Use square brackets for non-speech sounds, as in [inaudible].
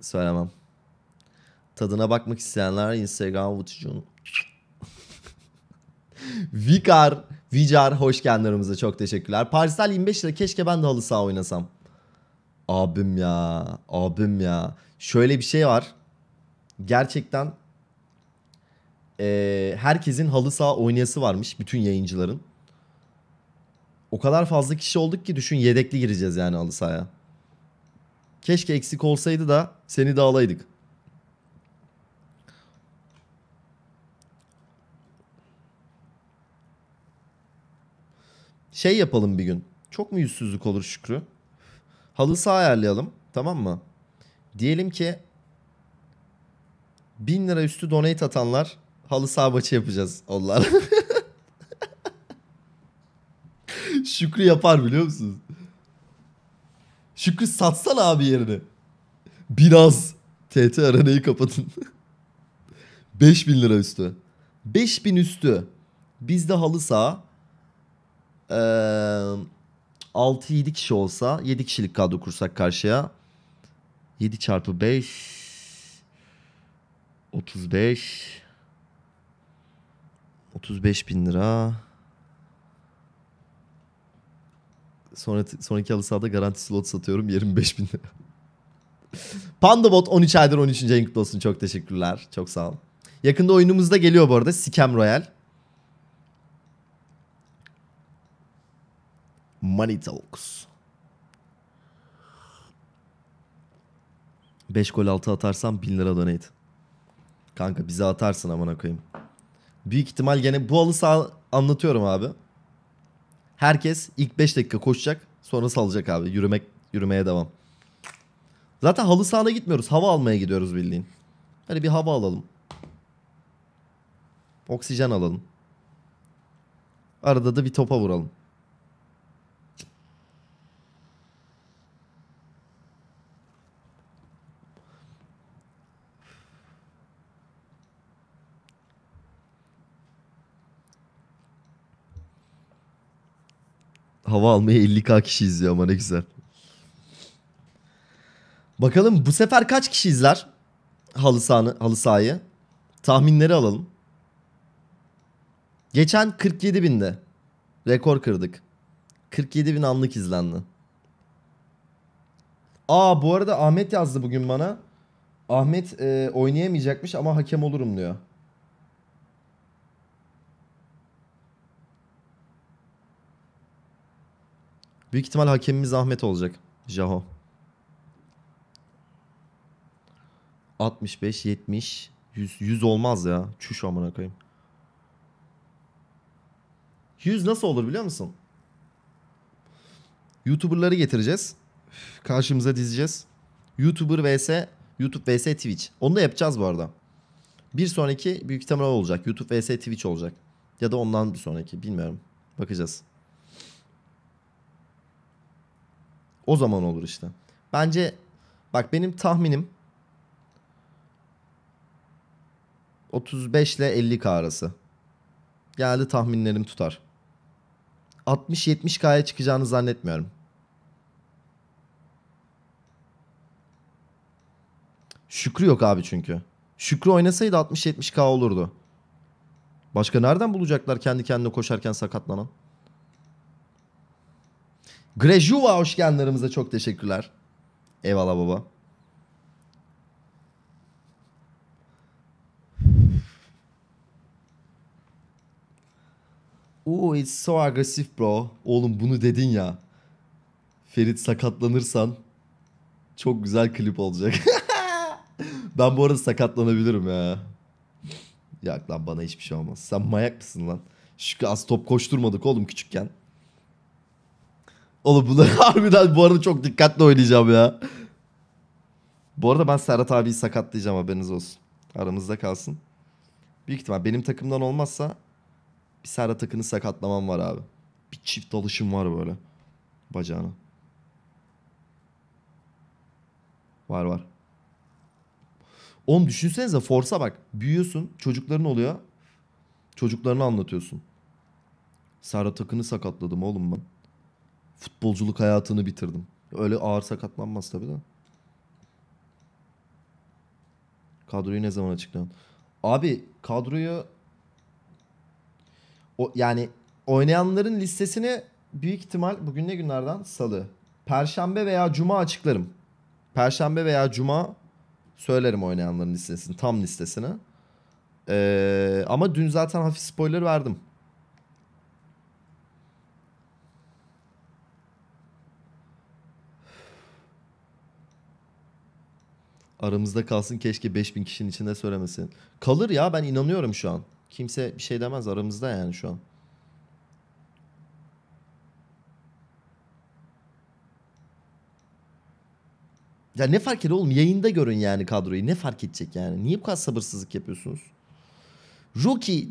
Söylemem. Tadına bakmak isteyenler Instagram Vutucu'nun. [laughs] Vicar, Vicar hoş geldinlerimize çok teşekkürler. Parisel 25 lira keşke ben de halı saha oynasam. Abim ya, abim ya. Şöyle bir şey var. Gerçekten e, herkesin halı saha oynayası varmış bütün yayıncıların. O kadar fazla kişi olduk ki düşün yedekli gireceğiz yani halı sahaya. Keşke eksik olsaydı da seni de alaydık. Şey yapalım bir gün. Çok mu yüzsüzlük olur Şükrü? Halı saha ayarlayalım. Tamam mı? Diyelim ki 1000 lira üstü donate atanlar halı saha maçı yapacağız onlar. [laughs] Şükrü yapar biliyor musunuz? Şükrü satsan abi yerini. Biraz. TT aranayı kapatın. 5000 [laughs] lira üstü. 5000 üstü. Bizde halı saha ee, 6-7 kişi olsa 7 kişilik kadro kursak karşıya 7 çarpı 5 35 35 bin lira Sonra, sonraki halı sahada garanti slot satıyorum 25 bin [laughs] Pandabot 13 aydır 13. en kutlu olsun. Çok teşekkürler. Çok sağ ol. Yakında oyunumuz da geliyor bu arada. Scam Royal. Money Talks. 5 gol 6 atarsam 1000 lira donate. Kanka bize atarsın amına koyayım. Büyük ihtimal gene bu halı sağ anlatıyorum abi. Herkes ilk 5 dakika koşacak. Sonra salacak abi. Yürümek yürümeye devam. Zaten halı sahana gitmiyoruz. Hava almaya gidiyoruz bildiğin. Hani bir hava alalım. Oksijen alalım. Arada da bir topa vuralım. hava almaya 50k kişi izliyor ama ne güzel. Bakalım bu sefer kaç kişi izler halı, sahanı, halı sahayı? Tahminleri alalım. Geçen 47 binde. Rekor kırdık. 47 bin anlık izlendi. Aa bu arada Ahmet yazdı bugün bana. Ahmet e, oynayamayacakmış ama hakem olurum diyor. Büyük ihtimal hakemimiz Ahmet olacak. Jaho. 65, 70, 100, 100 olmaz ya. Çüş amına koyayım. 100 nasıl olur biliyor musun? YouTuber'ları getireceğiz. Karşımıza dizeceğiz. YouTuber vs. YouTube vs. Twitch. Onu da yapacağız bu arada. Bir sonraki büyük ihtimal olacak. YouTube vs. Twitch olacak. Ya da ondan bir sonraki bilmiyorum. Bakacağız. O zaman olur işte. Bence bak benim tahminim 35 ile 50 arası. geldi tahminlerim tutar. 60-70 K'ya çıkacağını zannetmiyorum. Şükrü yok abi çünkü. Şükrü oynasaydı 60-70K olurdu. Başka nereden bulacaklar kendi kendine koşarken sakatlanan? Grejuva hoşgenlerimize çok teşekkürler. Eyvallah baba. Oo it's so aggressive bro. Oğlum bunu dedin ya. Ferit sakatlanırsan çok güzel klip olacak. [laughs] ben bu arada sakatlanabilirim ya. Yak lan bana hiçbir şey olmaz. Sen mayak mısın lan? Şu az top koşturmadık oğlum küçükken. Oğlum bunlar [laughs] harbiden bu arada çok dikkatli oynayacağım ya. Bu arada ben Serhat abiyi sakatlayacağım haberiniz olsun. Aramızda kalsın. Büyük ihtimal benim takımdan olmazsa bir Serhat takını sakatlamam var abi. Bir çift dalışım var böyle. Bacağına. Var var. Oğlum düşünsenize Forsa bak. Büyüyorsun. Çocukların oluyor. Çocuklarını anlatıyorsun. Serhat takını sakatladım oğlum ben futbolculuk hayatını bitirdim. Öyle ağır sakatlanmaz tabii de. Kadroyu ne zaman açıklayan? Abi kadroyu o, yani oynayanların listesini büyük ihtimal bugün ne günlerden? Salı. Perşembe veya cuma açıklarım. Perşembe veya cuma söylerim oynayanların listesini. Tam listesini. Ee, ama dün zaten hafif spoiler verdim. Aramızda kalsın keşke 5000 kişinin içinde söylemesin. Kalır ya ben inanıyorum şu an. Kimse bir şey demez aramızda yani şu an. Ya ne fark eder oğlum? Yayında görün yani kadroyu. Ne fark edecek yani? Niye bu kadar sabırsızlık yapıyorsunuz? rookie